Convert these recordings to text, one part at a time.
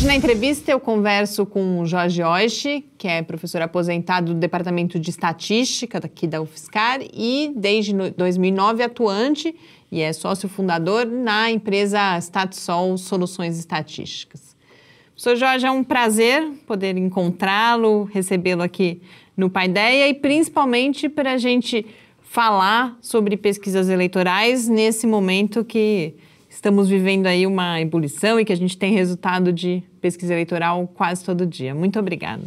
Hoje na entrevista eu converso com o Jorge Oishi, que é professor aposentado do Departamento de Estatística aqui da UFSCar e desde 2009 atuante e é sócio fundador na empresa Statsol Soluções Estatísticas. Professor Jorge, é um prazer poder encontrá-lo, recebê-lo aqui no Paideia e principalmente para a gente falar sobre pesquisas eleitorais nesse momento que estamos vivendo aí uma ebulição e que a gente tem resultado de pesquisa eleitoral quase todo dia. Muito obrigada.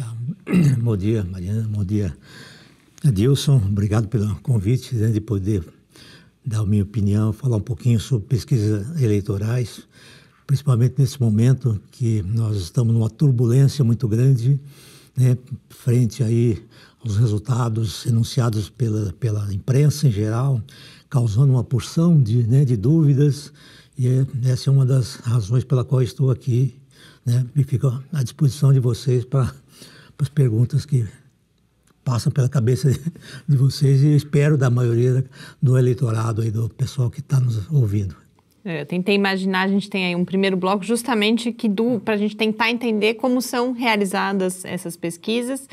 Ah, bom dia, Mariana. Bom dia, Adilson. Obrigado pelo convite né, de poder dar a minha opinião, falar um pouquinho sobre pesquisas eleitorais, principalmente nesse momento que nós estamos numa turbulência muito grande, né, frente aí aos resultados enunciados pela, pela imprensa em geral, causando uma porção de, né, de dúvidas, e é, essa é uma das razões pela qual estou aqui né? E fico à disposição de vocês para as perguntas que passam pela cabeça de, vocês e espero da maioria do eleitorado e do pessoal que está nos ouvindo. Eu é, tentei imaginar, a gente tem aí um primeiro bloco justamente que para a gente tentar entender como são realizadas essas pesquisas.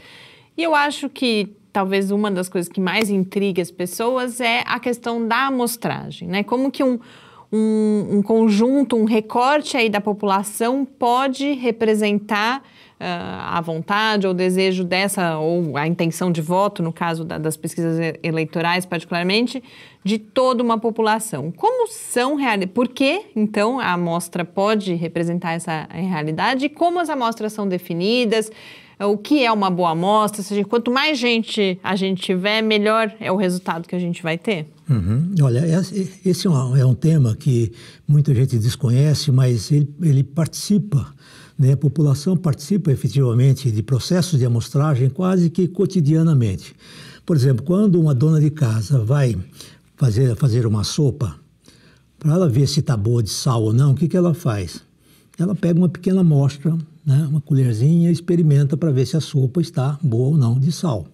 E eu acho que talvez uma das coisas que mais intriga as pessoas é a questão da amostragem, né? Como que um, um, um conjunto, um recorte aí da população pode representar ah, a vontade ou desejo dessa, ou a intenção de voto, no caso da, das pesquisas eleitorais, particularmente, de toda uma população. Como são realidades? Por que, então, a amostra pode representar essa realidade? E como as amostras são definidas? É, o que é uma boa amostra, ou seja, quanto mais gente a gente tiver, melhor é o resultado que a gente vai ter? Uhum. Olha, é, é, esse é um, tema que muita gente desconhece, mas ele, ele participa né? a população participa efetivamente de processos de amostragem quase que cotidianamente. Por exemplo, quando uma dona de casa vai fazer, fazer uma sopa, para ela ver se está boa de sal ou não, o que, que ela faz? Ela pega uma pequena amostra né, uma colherzinha, experimenta para ver se a sopa está boa ou não de sal.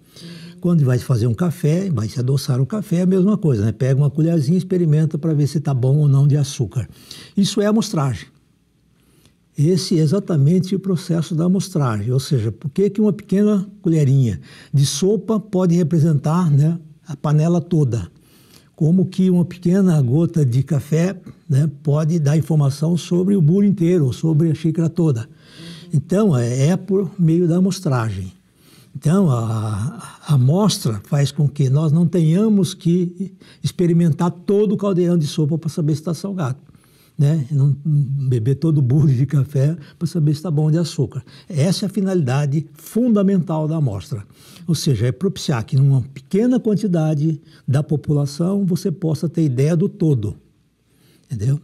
Quando vai fazer um café, vai se adoçar o café, é a mesma coisa, né? Pega uma colherzinha, experimenta para ver se está bom ou não de açúcar. Isso é amostragem. Esse é exatamente o processo da amostragem, ou seja, por que, que uma pequena colherinha de sopa pode representar né, a panela toda? Como que uma pequena gota de café né, pode dar informação sobre o bule inteiro, sobre a xícara toda? Então, é, é por meio da amostragem. Então, a, a amostra faz com que nós não tenhamos que experimentar todo o caldeirão de sopa para saber se está salgado. Né? Não beber todo o burro de café para saber se está bom de açúcar. Essa é a finalidade fundamental da amostra. Ou seja, é propiciar que, numa pequena quantidade da população, você possa ter ideia do todo. Entendeu?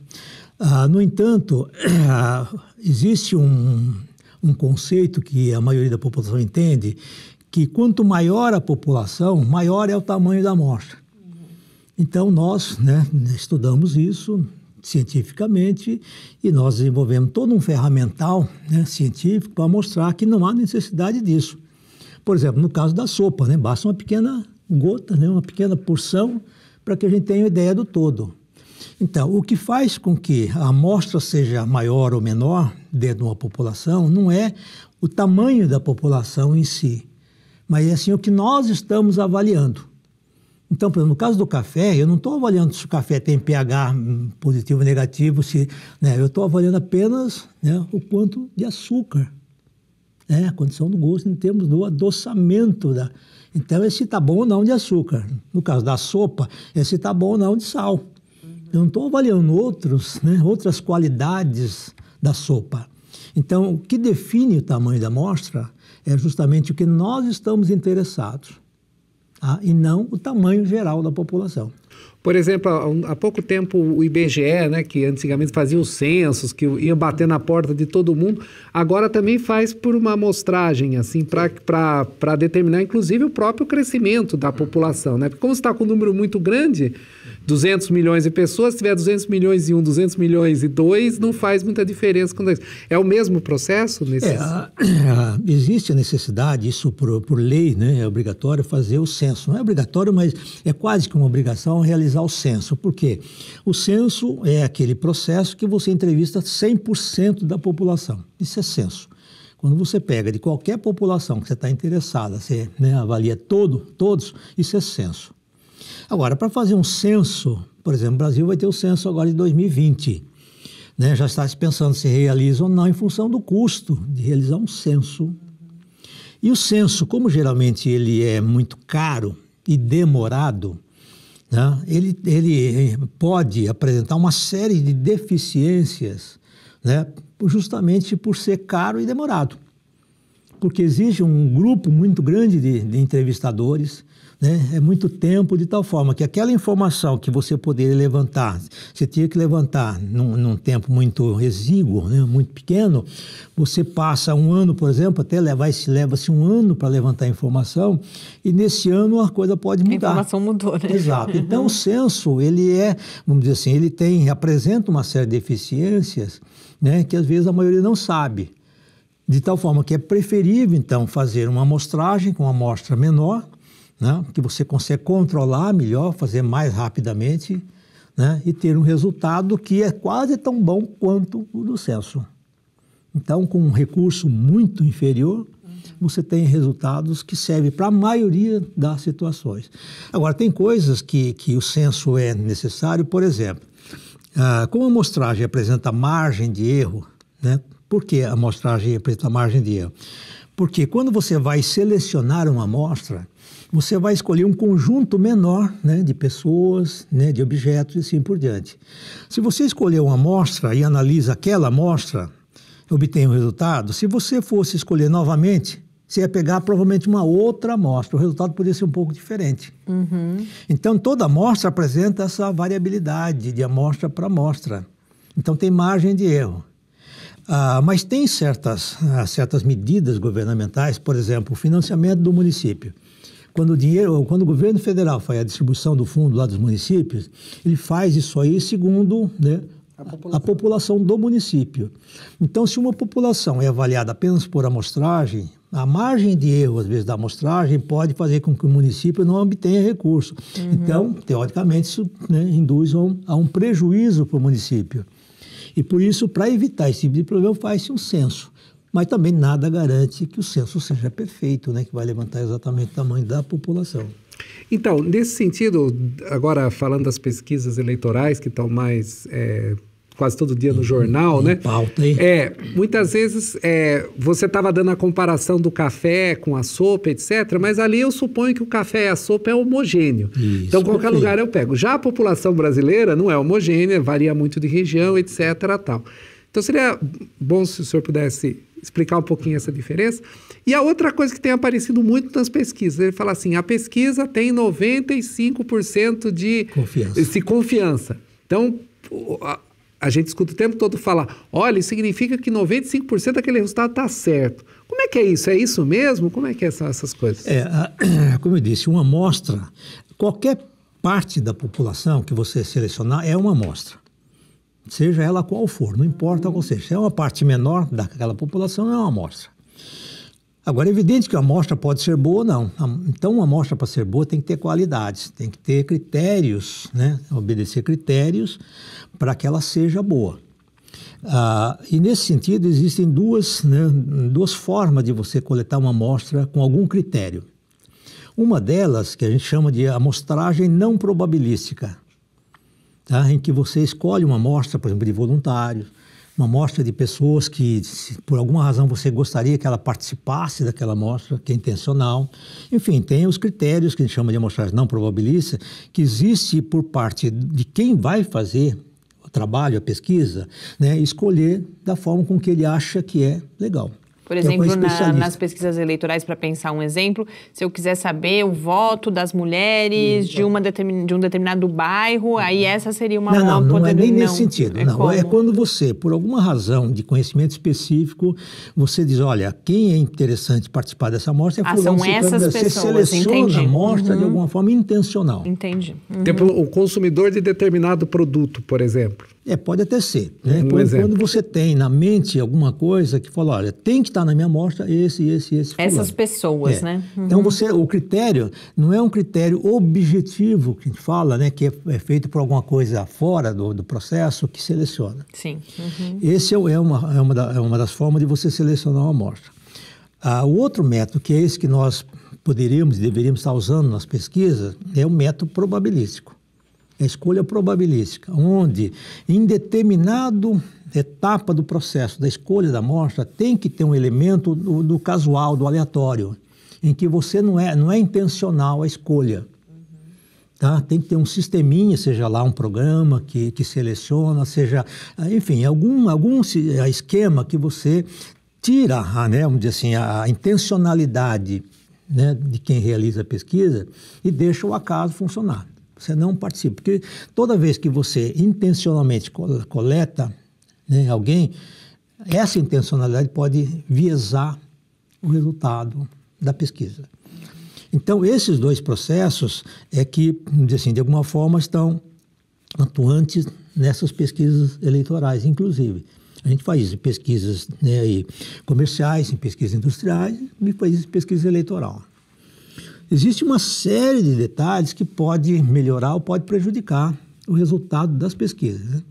Ah, no entanto, existe um, um conceito que a maioria da população entende, que quanto maior a população, maior é o tamanho da amostra. Então, nós né, estudamos isso cientificamente e nós desenvolvemos todo um ferramental né, científico para mostrar que não há necessidade disso. Por exemplo, no caso da sopa, né, basta uma pequena gota, né, uma pequena porção para que a gente tenha ideia do todo. Então, o que faz com que a amostra seja maior ou menor dentro de uma população não é o tamanho da população em si, mas é assim o que nós estamos avaliando. Então, por exemplo, no caso do café, eu não estou avaliando se o café tem pH hum, positivo ou negativo, se, né, eu estou avaliando apenas né, o quanto de açúcar, né, a condição do gosto em termos do adoçamento. Da, então, é se está bom ou não de açúcar. No caso da sopa, é se está bom ou não de sal. Eu não estou avaliando outros, né, outras qualidades da sopa. Então, o que define o tamanho da amostra é justamente o que nós estamos interessados, tá? e não o tamanho geral da população. Por exemplo, há pouco tempo o IBGE, né, que antigamente fazia os censos, que ia bater na porta de todo mundo, agora também faz por uma amostragem, assim, para determinar, inclusive, o próprio crescimento da população. Né? Porque como está com um número muito grande, 200 milhões de pessoas, se tiver 200 milhões e um, 200 milhões e dois, não faz muita diferença. Quando é, é o mesmo processo? Nesse... É, a, a, existe a necessidade, isso por, por lei, né, é obrigatório fazer o censo. Não é obrigatório, mas é quase que uma obrigação realizar o censo. Por quê? O censo é aquele processo que você entrevista 100% da população. Isso é censo. Quando você pega de qualquer população que você está interessada, você né, avalia todo, todos, isso é censo. Agora, para fazer um censo, por exemplo, o Brasil vai ter o censo agora de 2020. Né? Já está se pensando se realiza ou não em função do custo de realizar um censo. E o censo, como geralmente ele é muito caro e demorado, né? ele, ele eh, pode apresentar uma série de deficiências, né? justamente por ser caro e demorado. Porque exige um grupo muito grande de, de entrevistadores, né? É muito tempo de tal forma que aquela informação que você poderia levantar, você tinha que levantar num, num tempo muito exíguo, né? muito pequeno, você passa um ano, por exemplo, até leva-se leva -se um ano para levantar a informação e nesse ano a coisa pode mudar. A informação mudou, né? Exato. Então o censo, ele é, vamos dizer assim, ele tem, apresenta uma série de deficiências, né? Que às vezes a maioria não sabe. De tal forma que é preferível, então, fazer uma amostragem com uma amostra menor, né? que você consegue controlar melhor, fazer mais rapidamente né? e ter um resultado que é quase tão bom quanto o do censo. Então, com um recurso muito inferior, você tem resultados que servem para a maioria das situações. Agora, tem coisas que, que o censo é necessário, por exemplo, ah, como a amostragem apresenta margem de erro, né? por que a amostragem apresenta margem de erro? Porque quando você vai selecionar uma amostra, você vai escolher um conjunto menor né, de pessoas, né, de objetos e assim por diante. Se você escolher uma amostra e analisa aquela amostra, obtém o um resultado. Se você fosse escolher novamente, você ia pegar provavelmente uma outra amostra. O resultado poderia ser um pouco diferente. Uhum. Então, toda amostra apresenta essa variabilidade de amostra para amostra. Então, tem margem de erro. Ah, mas tem certas, ah, certas medidas governamentais, por exemplo, o financiamento do município. Quando o dinheiro, quando o governo federal faz a distribuição do fundo lá dos municípios, ele faz isso aí segundo né, a população. a população do município. Então, se uma população é avaliada apenas por amostragem, a margem de erro, às vezes, da amostragem pode fazer com que o município não obtenha recurso. Uhum. Então, teoricamente, isso né, induz a um, a um prejuízo para o município. E por isso, para evitar esse tipo de problema, faz-se um censo mas também nada garante que o censo seja perfeito, né, que vai levantar exatamente o tamanho da população. Então, nesse sentido, agora falando das pesquisas eleitorais que estão mais é, quase todo dia no jornal, em, né? pauta, hein? É, muitas vezes é, você estava dando a comparação do café com a sopa, etc. Mas ali eu suponho que o café e a sopa é homogêneo. Isso, então qualquer perfeito. lugar eu pego. Já a população brasileira não é homogênea, varia muito de região, etc. Tal. Então seria bom se o senhor pudesse explicar um pouquinho essa diferença. E a outra coisa que tem aparecido muito nas pesquisas, ele fala assim, a pesquisa tem 95% de confiança. De confiança. Então, a, a gente escuta o tempo todo falar, olha, isso significa que 95% daquele resultado está certo. Como é que é isso? É isso mesmo? Como é que é são essas coisas? É, a, como eu disse, uma amostra, qualquer parte da população que você selecionar é uma amostra seja ela qual for, não importa qual seja. Se é uma parte menor daquela população, é uma amostra. Agora, é evidente que a amostra pode ser boa ou não. Então, uma amostra para ser boa tem que ter qualidades, tem que ter critérios, né? obedecer critérios para que ela seja boa. Ah, e nesse sentido, existem duas, né, duas formas de você coletar uma amostra com algum critério. Uma delas, que a gente chama de amostragem não probabilística, tá? em que você escolhe uma amostra, por exemplo, de voluntários, uma amostra de pessoas que, por alguma razão, você gostaria que ela participasse daquela amostra, que é intencional. Enfim, tem os critérios que a gente chama de amostragem não probabilistas, que existe por parte de quem vai fazer o trabalho, a pesquisa, né, escolher da forma com que ele acha que é legal. Por exemplo, na, nas pesquisas eleitorais, para pensar um exemplo, se eu quiser saber o voto das mulheres de, então. uma determin, de um determinado bairro, uhum. aí essa seria uma Não, não, não é nem não. nesse sentido. É não, é quando você, por alguma razão de conhecimento específico, você diz, olha, quem é interessante participar dessa amostra é ah, são essas você pessoas, Você seleciona entendi. a amostra uhum. de alguma forma intencional. Entendi. Uhum. Tipo, o consumidor de determinado produto, por exemplo. É, pode até ser. Né? Um quando, exemplo. quando você tem na mente alguma coisa que fala, olha, tem que estar tá na minha amostra esse, esse, esse. Fulano. Essas pessoas, é. né? Então, uhum. Então você, o critério não é um critério objetivo que a gente fala, né? Que é, é feito por alguma coisa fora do, do processo que seleciona. Sim. Uhum. Esse é, é, uma, é, uma da, é uma das formas de você selecionar uma amostra. Ah, o outro método, que é esse que nós poderíamos e deveríamos estar usando nas pesquisas, é o método probabilístico a escolha probabilística, onde em determinado etapa do processo da escolha da amostra tem que ter um elemento do, do casual, do aleatório, em que você não é, não é intencional a escolha. Tá? Tem que ter um sisteminha, seja lá um programa que, que seleciona, seja, enfim, algum, algum eh, esquema que você tira, né, vamos dizer assim, a intencionalidade né, de quem realiza a pesquisa e deixa o acaso funcionar. Você não participa. Porque toda vez que você intencionalmente coleta né, alguém, essa intencionalidade pode viesar o resultado da pesquisa. Então, esses dois processos é que, assim, de alguma forma, estão atuantes nessas pesquisas eleitorais, inclusive. A gente faz isso em pesquisas né, comerciais, em pesquisas industriais e faz em pesquisa eleitoral. Existe uma série de detalhes que pode melhorar ou pode prejudicar o resultado das pesquisas. Né?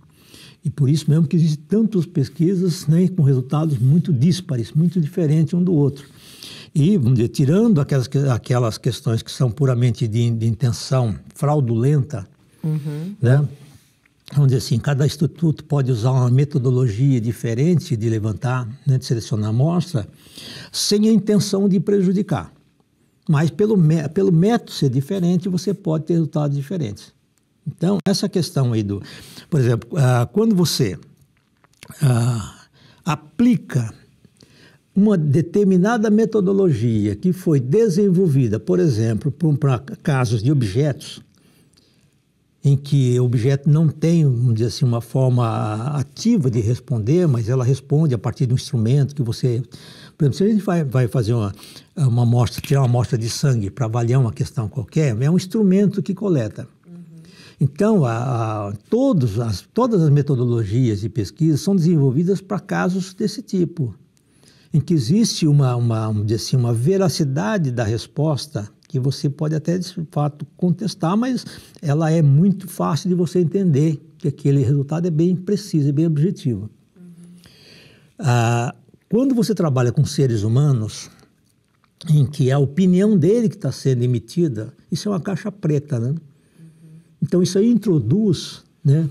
E por isso mesmo que existem tantas pesquisas né, com resultados muito díspares, muito diferentes um do outro. E, vamos dizer, tirando aquelas, aquelas questões que são puramente de, de intenção fraudulenta, uhum. né? vamos dizer assim, cada instituto pode usar uma metodologia diferente de levantar, né, de selecionar amostra, sem a intenção de prejudicar. Mas pelo, pelo método ser diferente, você pode ter resultados diferentes. Então, essa questão aí do. Por exemplo, ah, quando você ah, aplica uma determinada metodologia que foi desenvolvida, por exemplo, para casos de objetos, em que o objeto não tem, vamos dizer assim, uma forma ativa de responder, mas ela responde a partir de um instrumento que você... Por exemplo, se a gente vai, vai fazer uma, uma amostra, tirar uma amostra de sangue para avaliar uma questão qualquer, é um instrumento que coleta. Uhum. Então, a, a, todos as, todas as metodologias de pesquisa são desenvolvidas para casos desse tipo, em que existe uma, uma, assim, uma veracidade da resposta que você pode até de fato contestar, mas ela é muito fácil de você entender que aquele resultado é bem preciso e bem objetivo. Uhum. Ah, quando você trabalha com seres humanos, em que a opinião dele que está sendo emitida, isso é uma caixa preta, né? Uhum. Então isso aí introduz, né?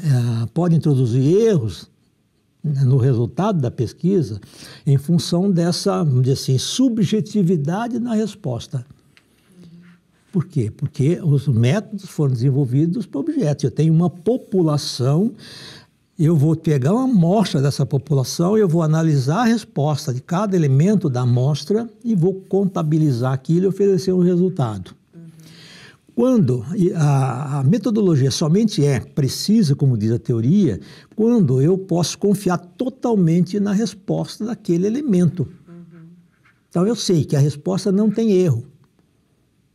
Ah, pode introduzir erros né, no resultado da pesquisa em função dessa, assim, subjetividade na resposta. Por quê? Porque os métodos foram desenvolvidos para objetos. Eu tenho uma população, eu vou pegar uma amostra dessa população, eu vou analisar a resposta de cada elemento da amostra e vou contabilizar aquilo e oferecer um resultado. Quando a, a, metodologia somente é precisa, como diz a teoria, quando eu posso confiar totalmente na resposta daquele elemento. Uhum. Então eu sei que a resposta não tem erro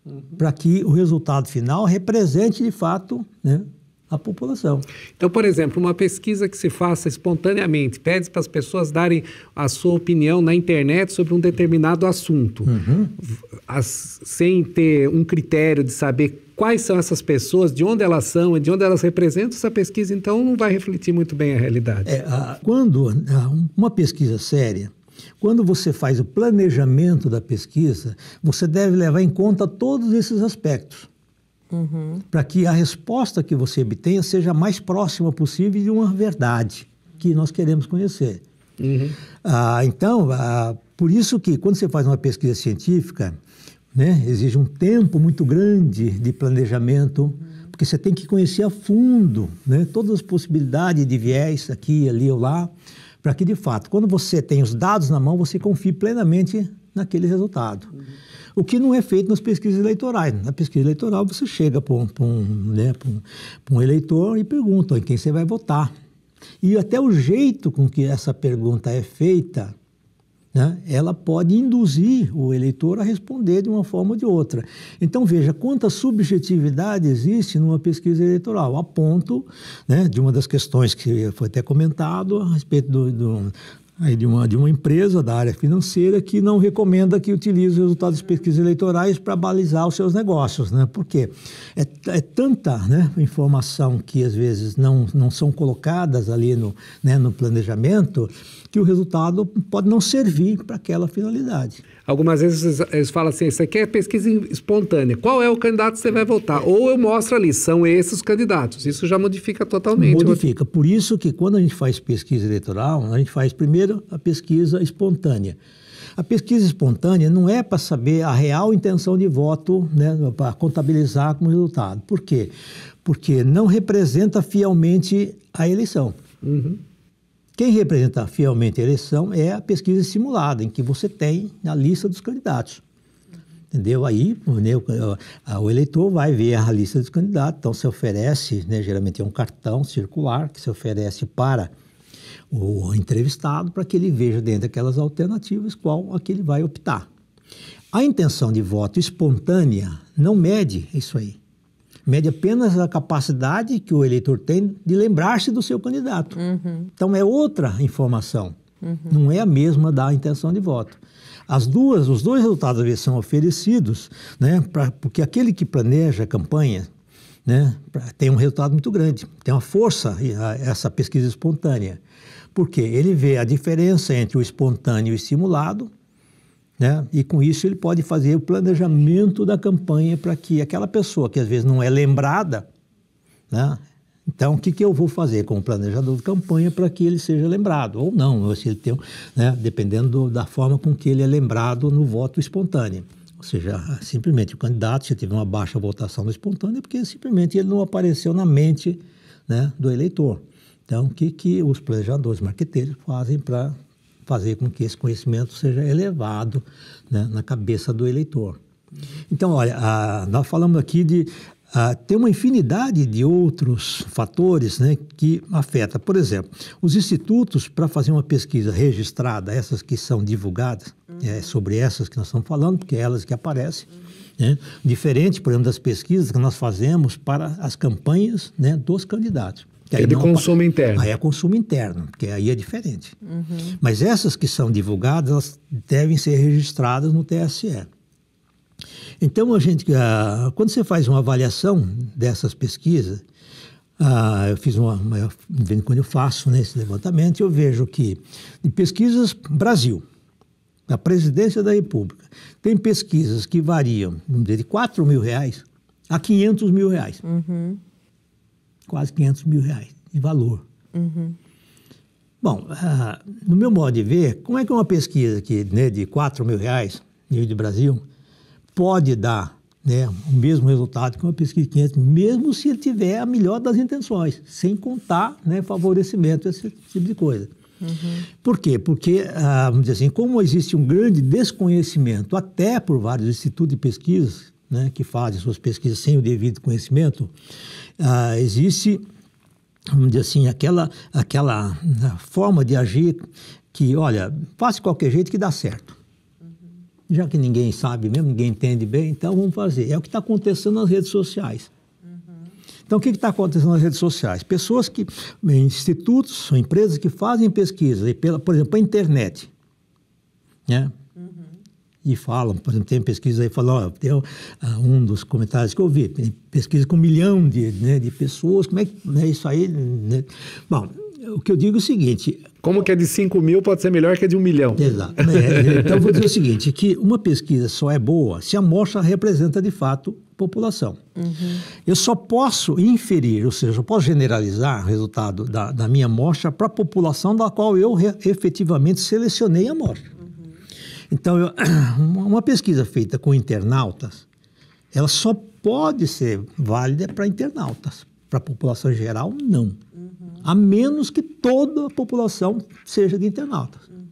uhum. para que o resultado final represente de fato né, a população. Então, por exemplo, uma pesquisa que se faça espontaneamente, pede para as pessoas darem a sua opinião na internet sobre um determinado assunto, uhum. as, sem ter um critério de saber quais são essas pessoas, de onde elas são e de onde elas representam, essa pesquisa então não vai refletir muito bem a realidade. É, a, quando a, uma pesquisa séria quando você faz o planejamento da pesquisa, você deve levar em conta todos esses aspectos. Uhum. Para que a resposta que você obtenha seja a mais próxima possível de uma verdade que nós queremos conhecer. Uhum. Ah, então, ah, por isso que quando você faz uma pesquisa científica, né, exige um tempo muito grande de planejamento, uhum. porque você tem que conhecer a fundo né, todas as possibilidades de viés aqui, ali ou lá para que de fato, quando você tem os dados na mão, você confie plenamente naquele resultado. Uhum. O que não é feito nas pesquisas eleitorais. Na pesquisa eleitoral, você chega para um, um, né, um, um, eleitor e pergunta em quem você vai votar. E até o jeito com que essa pergunta é feita né, ela pode induzir o eleitor a responder de uma forma ou de outra. Então, veja quanta subjetividade existe numa pesquisa eleitoral, a ponto né, de uma das questões que foi até comentado a respeito do, do aí de, uma, de uma empresa da área financeira que não recomenda que utilize os resultados de pesquisas eleitorais para balizar os seus negócios, né? Porque é, é tanta né, informação que às vezes não, não são colocadas ali no, né, no planejamento que o resultado pode não servir para aquela finalidade. Algumas vezes eles falam assim, isso aqui é pesquisa espontânea. Qual é o candidato que você vai votar? Ou eu mostro ali, são esses os candidatos. Isso já modifica totalmente. Modifica. Por isso que quando a gente faz pesquisa eleitoral, a gente faz primeiro Primeiro, a pesquisa espontânea. A pesquisa espontânea não é para saber a real intenção de voto, né, para contabilizar como resultado. Por quê? Porque não representa fielmente a eleição. Uhum. Quem representa fielmente a eleição é a pesquisa simulada, em que você tem a lista dos candidatos. Entendeu? Aí né, o, o, eleitor vai ver a lista dos candidatos, então se oferece, né, geralmente é um cartão circular que se oferece para o entrevistado para que ele veja dentro daquelas alternativas qual a que ele vai optar. A intenção de voto espontânea não mede isso aí. Mede apenas a capacidade que o eleitor tem de lembrar-se do seu candidato. Uhum. Então é outra informação. Uhum. Não é a mesma da intenção de voto. As duas, os dois resultados às vezes são oferecidos, né, pra, porque aquele que planeja a campanha né, tem um resultado muito grande, tem uma força essa pesquisa espontânea, porque ele vê a diferença entre o espontâneo e o estimulado, né, e com isso ele pode fazer o planejamento da campanha para que aquela pessoa que às vezes não é lembrada, né, então, o que, que eu vou fazer com o planejador de campanha para que ele seja lembrado? Ou não, ou se ele tem, né, dependendo do, da forma com que ele é lembrado no voto espontâneo. Ou seja, simplesmente o candidato, se tiver uma baixa votação no espontâneo, é porque simplesmente ele não apareceu na mente né, do eleitor. Então, o que, que os planejadores, marqueteiros fazem para fazer com que esse conhecimento seja elevado né, na cabeça do eleitor? Então, olha, a, ah, nós falamos aqui de ah, tem uma infinidade de outros fatores né, que afeta. Por exemplo, os institutos, para fazer uma pesquisa registrada, essas que são divulgadas, uhum. é sobre essas que nós estamos falando, porque é elas que aparecem, uhum. né? diferente, por exemplo, das pesquisas que nós fazemos para as campanhas né, dos candidatos. Que é de não, consumo interno. Aí é consumo interno, porque aí é diferente. Uhum. Mas essas que são divulgadas, elas devem ser registradas no TSE. Então, a gente, ah, quando você faz uma avaliação dessas pesquisas, ah, eu fiz uma, uma vendo quando eu faço nesse né, levantamento, eu vejo que de pesquisas Brasil, da presidência da República, tem pesquisas que variam de quatro mil reais a quinhentos mil reais. Uhum. Quase quinhentos mil reais de valor. Uhum. Bom, ah, no meu modo de ver, como é que uma pesquisa que, né, de 4 mil reais, nível de Brasil, pode dar né, o mesmo resultado que uma pesquisa de 500, mesmo se ele tiver a melhor das intenções, sem contar né, favorecimento, esse tipo de coisa. Uhum. Por quê? Porque, ah, vamos dizer assim, como existe um grande desconhecimento, até por vários institutos de pesquisas, né, que fazem suas pesquisas sem o devido conhecimento, ah, existe, vamos dizer assim, aquela, aquela ah, forma de agir que, olha, faça de qualquer jeito que dá certo já que ninguém sabe mesmo, ninguém entende bem, então vamos fazer. É o que está acontecendo nas redes sociais. Uhum. Então, o que está acontecendo nas redes sociais? Pessoas que, institutos, empresas que fazem pesquisa, e pela, por exemplo, a internet, né? Uhum. E falam, por exemplo, tem pesquisa aí, falam, ó, tem ah, um dos comentários que eu vi, pesquisa com um milhão de, né, de pessoas, como é que é isso aí? Né? Bom, o que eu digo é o seguinte. Como que é de 5 mil pode ser melhor que é de 1 um milhão? Exato. É, é, então então, vou dizer o seguinte, que uma pesquisa só é boa se a amostra representa, de fato, população. Uhum. Eu só posso inferir, ou seja, eu posso generalizar o resultado da, da minha amostra para a população da qual eu re, efetivamente selecionei a amostra. Uhum. Então, eu, uma pesquisa feita com internautas, ela só pode ser válida para internautas. Para a população geral, não a menos que toda a população seja de internauta, Uhum.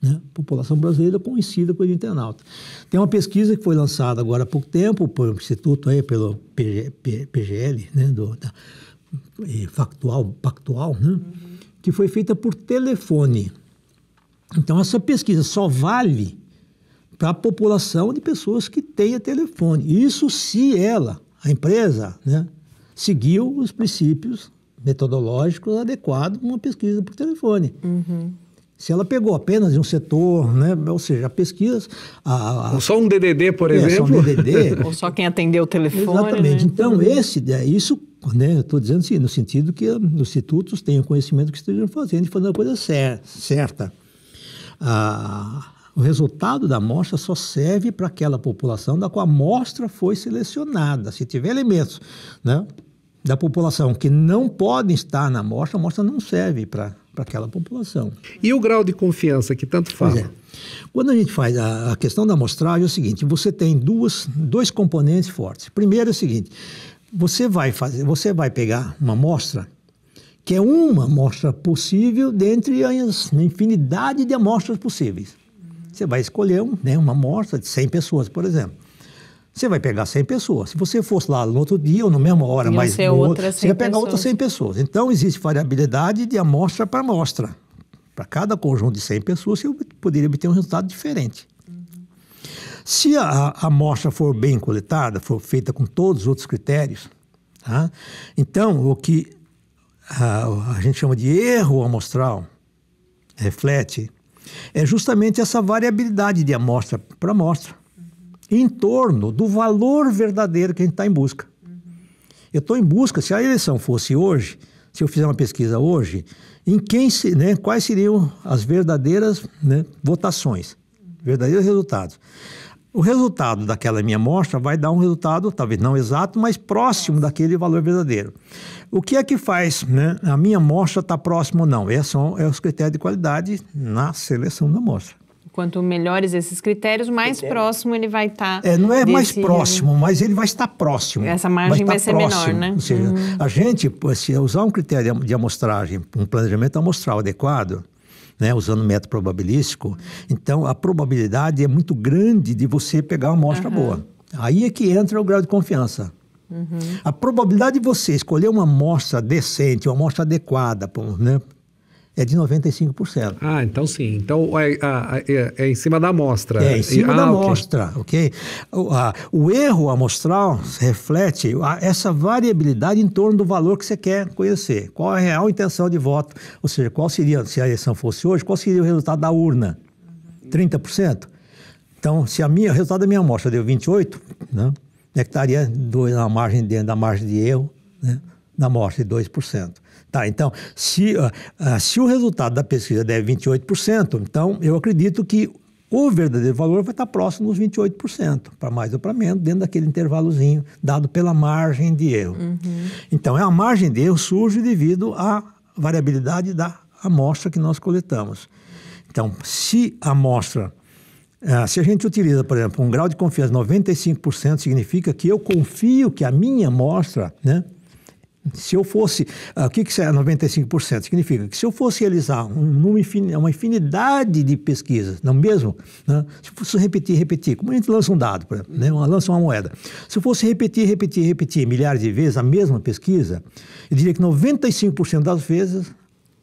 Né? A população brasileira conhecida por internauta. Tem uma pesquisa que foi lançada agora há pouco tempo pelo Instituto, aí, pelo PG, PGL, né? Do, da, factual, pactual, né? Uhum. que foi feita por telefone. Então, essa pesquisa só vale para a população de pessoas que tenha telefone. Isso se ela, a empresa, né, seguiu os princípios metodológico adequado para uma pesquisa por telefone. Uhum. Se ela pegou apenas um setor, né? ou seja, a pesquisa. A, a... Ou só um DDD, por é, exemplo. Só um DDD. ou só quem atendeu o telefone. Exatamente. Né? Então, esse, é, isso, né? eu estou dizendo assim, no sentido que eh, os institutos tenham conhecimento que estejam fazendo e fazendo a coisa cer certa. Ah, o resultado da amostra só serve para aquela população da qual a amostra foi selecionada. Se tiver elementos, né? da população que não podem estar na amostra, a amostra não serve para aquela população. E o grau de confiança que tanto fala? É. Quando a gente faz a, a, questão da amostragem, é o seguinte: você tem duas, dois componentes fortes. Primeiro é o seguinte: você vai fazer, você vai pegar uma amostra que é uma amostra possível dentre a infinidade de amostras possíveis. Você vai escolher um, né, uma amostra de 100 pessoas, por exemplo. Você vai pegar 100 pessoas. Se você fosse lá no outro dia ou na mesma hora, mas no outro, você vai pegar pessoas. outras 100 pessoas. Então, existe variabilidade de amostra para amostra. Para cada conjunto de 100 pessoas, você poderia obter um resultado diferente. Uhum. Se a, a amostra for bem coletada, for feita com todos os outros critérios, tá? então o que a, a gente chama de erro amostral reflete é justamente essa variabilidade de amostra para amostra em torno do valor verdadeiro que a gente está em busca. Uhum. Eu estou em busca, se a eleição fosse hoje, se eu fizer uma pesquisa hoje, em quem né, quais seriam as verdadeiras né, votações, verdadeiros resultados. O resultado daquela minha amostra vai dar um resultado, talvez não exato, mas próximo daquele valor verdadeiro. O que é que faz né, a minha amostra estar tá próxima ou não? Esses são é, é os critérios de qualidade na seleção da amostra. Quanto melhores esses critérios, mais Critério. próximo ele vai estar. Tá é, não é desse... mais próximo, mas ele vai estar próximo. Essa margem vai, vai ser próximo. menor, né? Ou seja, uhum. a gente, se usar um critério de amostragem, um planejamento amostral adequado, né, usando método probabilístico, então a probabilidade é muito grande de você pegar uma amostra uhum. boa. Aí é que entra o grau de confiança. Uhum. A probabilidade de você escolher uma amostra decente, uma amostra adequada, né, é de 95%. Ah, então sim. Então é, é, é em cima da amostra. É em cima da ah, amostra, ok? okay? O, a, o, erro amostral reflete a, essa variabilidade em torno do valor que você quer conhecer. Qual a real intenção de voto? Ou seja, qual seria, se a eleição fosse hoje, qual seria o resultado da urna? 30%? Então, se a minha, o resultado da minha amostra deu 28, né? É que estaria na margem, dentro da margem de erro, né? Na amostra de 2%. Tá, então, se, uh, uh, se o resultado da pesquisa der 28%, então eu acredito que o verdadeiro valor vai estar próximo dos 28%, para mais ou para menos, dentro daquele intervalozinho dado pela margem de erro. Uhum. Então, é a margem de erro surge devido à variabilidade da amostra que nós coletamos. Então, se a amostra, uh, se a gente utiliza, por exemplo, um grau de confiança 95%, significa que eu confio que a minha amostra, né, se eu fosse, ah, o uh, que, que é 95%? Significa que se eu fosse realizar um, uma infinidade de pesquisas, não mesmo? Né? Se eu fosse repetir, repetir, como a gente lança um dado, né? uma, lança uma moeda. Se eu fosse repetir, repetir, repetir milhares de vezes a mesma pesquisa, eu diria que 95% das vezes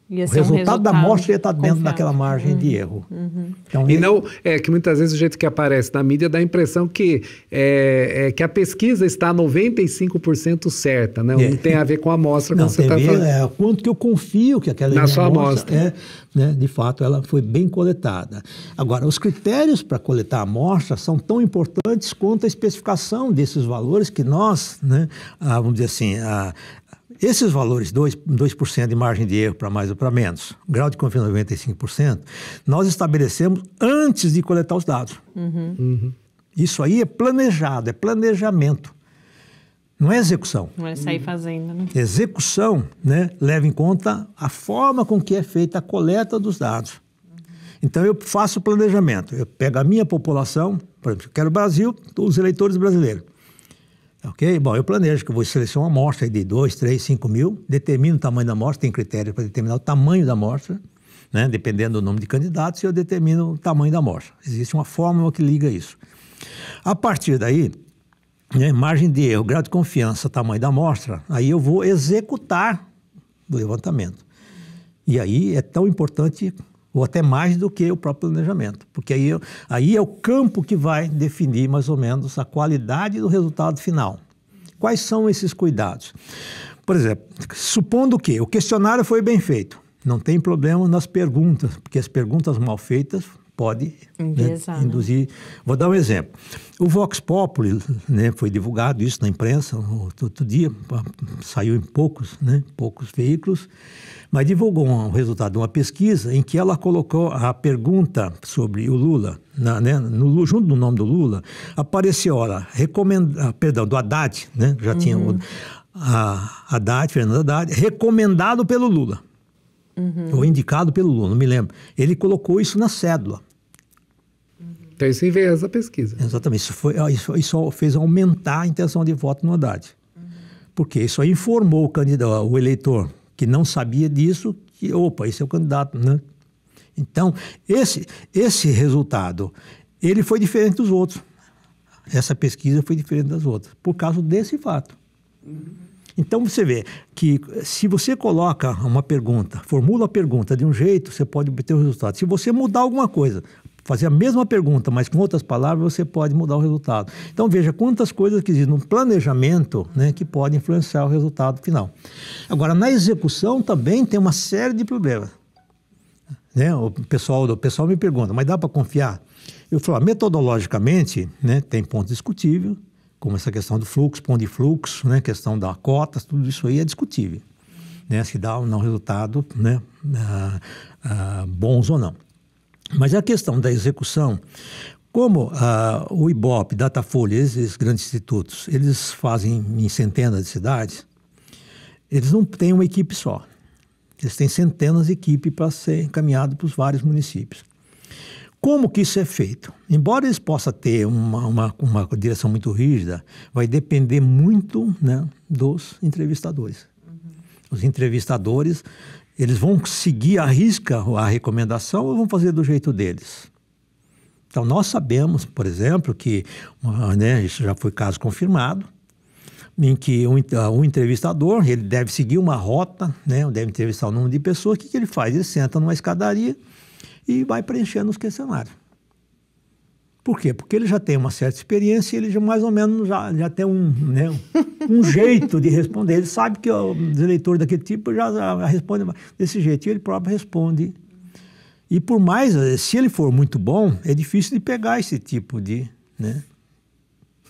o resultado, um resultado, da amostra ia estar confiável. dentro daquela margem uhum. de erro. Uhum. Então, e não é que muitas vezes o jeito que aparece na mídia dá a impressão que, é, é que a pesquisa está 95% certa, né? É. Não tem a ver com a amostra que você está falando. É, quanto que eu confio que aquela na sua amostra, amostra. É, né, de fato, ela foi bem coletada. Agora, os critérios para coletar a amostra são tão importantes quanto a especificação desses valores que nós, né, ah, vamos dizer assim, a, esses valores, 2%, 2 de margem de erro para mais ou para menos, grau de confiança 95%, nós estabelecemos antes de coletar os dados. Uhum. Uhum. Isso aí é planejado, é planejamento. Não é execução. Não é sair fazendo, né? Execução né, leva em conta a forma com que é feita a coleta dos dados. Então eu faço o planejamento. Eu pego a minha população, por exemplo, eu quero o Brasil, os eleitores brasileiros. Ok? Bom, eu planejo que eu vou selecionar uma amostra de 2, 3, 5 mil, determino o tamanho da amostra, tem critério para determinar o tamanho da amostra, né? dependendo do número de candidatos, e eu determino o tamanho da amostra. Existe uma fórmula que liga isso. A partir daí, né, margem de erro, grau de confiança, tamanho da amostra, aí eu vou executar o levantamento. E aí é tão importante ou até mais do que o próprio planejamento, porque aí, aí é o campo que vai definir mais ou menos a qualidade do resultado final. Quais são esses cuidados? Por exemplo, supondo que o questionário foi bem feito, não tem problema nas perguntas, porque as perguntas mal feitas pode né, induzir. Vou dar um exemplo. O Vox Populi, né, foi divulgado isso na imprensa outro dia, saiu em poucos, né, poucos veículos, mas divulgou um, o resultado de uma pesquisa em que ela colocou a pergunta sobre o Lula, na, né, no, junto no nome do Lula, apareceu, olha, recomenda, ah, perdão, do Haddad, né, já uhum. tinha o, a Haddad, Fernando Haddad, recomendado pelo Lula. Uhum. Ou indicado pelo Lula, não me lembro. Ele colocou isso na cédula. Então isso enviesa a pesquisa. Exatamente. Isso, foi, ah, isso, isso fez aumentar a intenção de voto no Haddad. Uhum. Porque isso aí informou o candidato, o eleitor, que não sabia disso, que, opa, esse é o candidato, né? Então, esse, esse resultado, ele foi diferente dos outros. Essa pesquisa foi diferente das outras, por causa desse fato. Então você vê que se você coloca uma pergunta, formula a pergunta de um jeito, você pode obter o resultado. Se você mudar alguma coisa, fazer a mesma pergunta, mas com outras palavras, você pode mudar o resultado. Então veja quantas coisas que existem no planejamento né, que podem influenciar o resultado final. Agora, na execução também tem uma série de problemas. Né? O, pessoal, o pessoal me pergunta, mas dá para confiar? Eu falo, ah, metodologicamente, né, tem ponto discutível, como essa questão do fluxo, ponto de fluxo, né, questão da cotas, tudo isso aí é discutível. Né, se dá ou não resultado né, ah, ah, bons ou não. Mas a questão da execução, como ah, o IBOP, Datafolha, esses grandes institutos, eles fazem em centenas de cidades, eles não têm uma equipe só. Eles têm centenas de equipes para ser encaminhado para os vários municípios. Como que isso é feito? Embora eles possam ter uma, uma, uma direção muito rígida, vai depender muito né, dos entrevistadores. Uhum. Os entrevistadores, eles vão seguir à risca a recomendação ou vão fazer do jeito deles? Então, nós sabemos, por exemplo, que ah, né, isso já foi caso confirmado, em que um, ah, um, entrevistador ele deve seguir uma rota, né, deve entrevistar um número de pessoas, o que, que ele faz? Ele senta numa escadaria e vai preenchendo os questionários. Por quê? Porque ele já tem uma certa experiência, ele já mais ou menos já, já tem um, né, um jeito de responder. Ele sabe que o eleitor daquele tipo já, já responde desse jeito, e ele próprio responde. E por mais, se ele for muito bom, é difícil de pegar esse tipo de, né,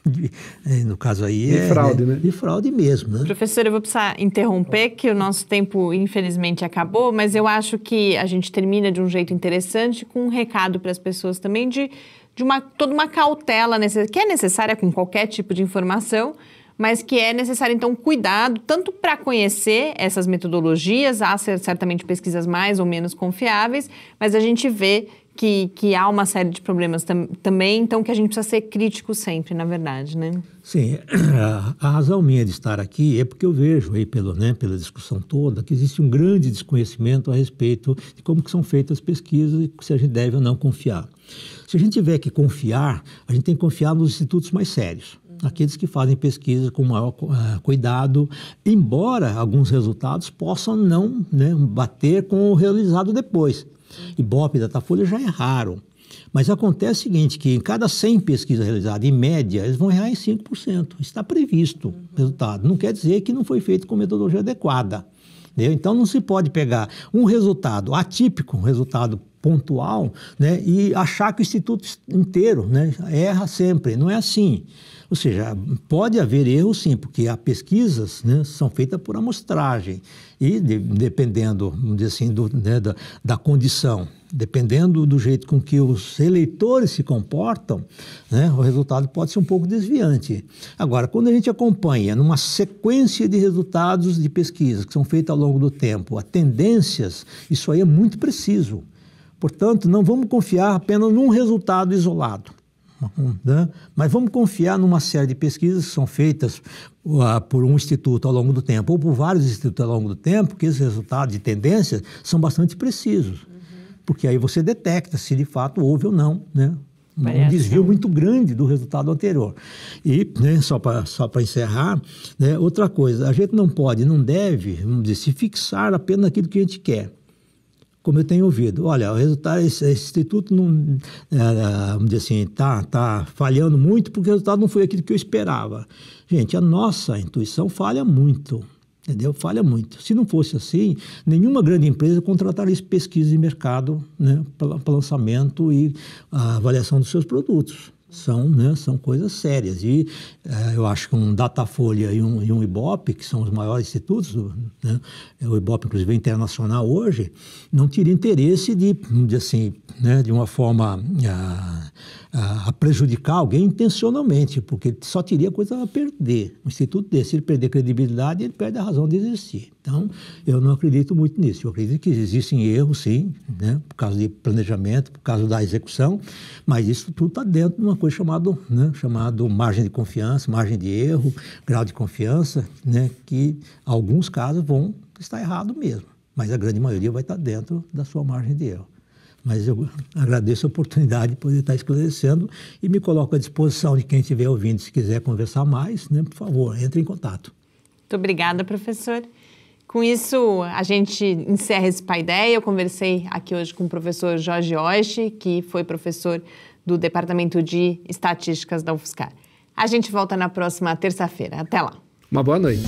de, eh, no caso aí de é, né, fraude, né? De fraude mesmo, né? Professor, eu vou precisar interromper que o nosso tempo infelizmente acabou, mas eu acho que a gente termina de um jeito interessante com um recado para as pessoas também de de uma, toda uma cautela que é necessária com qualquer tipo de informação, mas que é necessário, então, cuidado, tanto para conhecer essas metodologias, há certamente pesquisas mais ou menos confiáveis, mas a gente vê que, que há uma série de problemas tam também, então que a gente precisa ser crítico sempre, na verdade, né? Sim, a razão minha de estar aqui é porque eu vejo aí pelo, né, pela discussão toda que existe um grande desconhecimento a respeito de como que são feitas as pesquisas e se a gente deve ou não confiar. Se a gente tiver que confiar, a gente tem que confiar nos institutos mais sérios aqueles que fazem pesquisa com maior uh, cuidado, embora alguns resultados possam não né, bater com o realizado depois. Ibope e Datafolha já erraram. Mas acontece o seguinte, que em cada 100 pesquisas realizadas, em média, eles vão errar em 5%. Está previsto o resultado. Não quer dizer que não foi feito com metodologia adequada. Entendeu? Então, não se pode pegar um resultado atípico, um resultado pontual né, e achar que o instituto inteiro né, erra sempre. Não é assim. Ou seja, pode haver erro sim, porque as pesquisas né, são feitas por amostragem e de, dependendo assim, do, né, da, da condição, dependendo do jeito com que os eleitores se comportam, né, o resultado pode ser um pouco desviante. Agora, quando a gente acompanha numa sequência de resultados de pesquisas que são feitas ao longo do tempo, a tendências, isso aí é muito preciso. Portanto, não vamos confiar apenas num resultado isolado, né? mas vamos confiar numa série de pesquisas que são feitas uh, por um instituto ao longo do tempo, ou por vários institutos ao longo do tempo, que esses resultados e tendências são bastante precisos. Uhum. Porque aí você detecta se de fato houve ou não né? um desvio muito grande do resultado anterior. E, né, só para só encerrar, né, outra coisa, a gente não pode, não deve, vamos dizer, se fixar apenas naquilo que a gente quer como eu tenho ouvido. Olha, o resultado, esse, esse instituto não, é, é, vamos dizer assim, tá, tá falhando muito porque o resultado não foi aquilo que eu esperava. Gente, a nossa intuição falha muito. Entendeu? Falha muito. Se não fosse assim, nenhuma grande empresa contrataria pesquisa de mercado né, para lançamento e ah, avaliação dos seus produtos são, né, são coisas sérias. E é, eu acho que um Datafolha e um, e um IBOP, que são os maiores institutos, né, o IBOP, inclusive, é internacional hoje, não teria interesse de, de assim, né, de uma forma. Ah, a, prejudicar alguém intencionalmente, porque ele só teria coisa a perder. Um instituto desse, se ele perder credibilidade, ele perde a razão de existir. Então, eu não acredito muito nisso. Eu acredito que existem erros, sim, né, por causa de planejamento, por causa da execução, mas isso tudo está dentro de uma coisa chamada né, chamado margem de confiança, margem de erro, grau de confiança, né, que alguns casos vão estar errado mesmo, mas a grande maioria vai estar dentro da sua margem de erro. Mas eu agradeço a oportunidade de poder estar esclarecendo e me coloco à disposição de quem estiver ouvindo. Se quiser conversar mais, né, por favor, entre em contato. Muito obrigada, professor. Com isso, a gente encerra esse Pai Ideia. Eu conversei aqui hoje com o professor Jorge Oeste, que foi professor do Departamento de Estatísticas da UFSCar. A gente volta na próxima terça-feira. Até lá. Uma boa noite.